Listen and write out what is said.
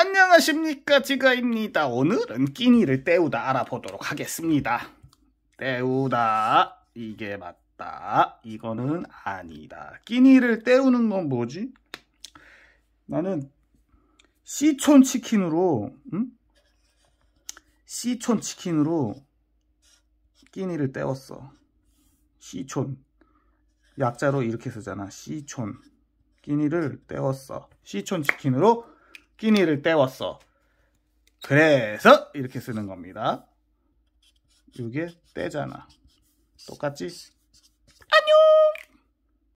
안녕하십니까 지가입니다. 오늘은 끼니를 때우다 알아보도록 하겠습니다. 때우다 이게 맞다 이거는 아니다. 끼니를 때우는 건 뭐지? 나는 시촌 치킨으로 응? 시촌 치킨으로 끼니를 때웠어. 시촌 약자로 이렇게 쓰잖아. 시촌 끼니를 때웠어. 시촌 치킨으로 끼니를 때웠어. 그래서 이렇게 쓰는 겁니다. 이게 때잖아. 똑같지?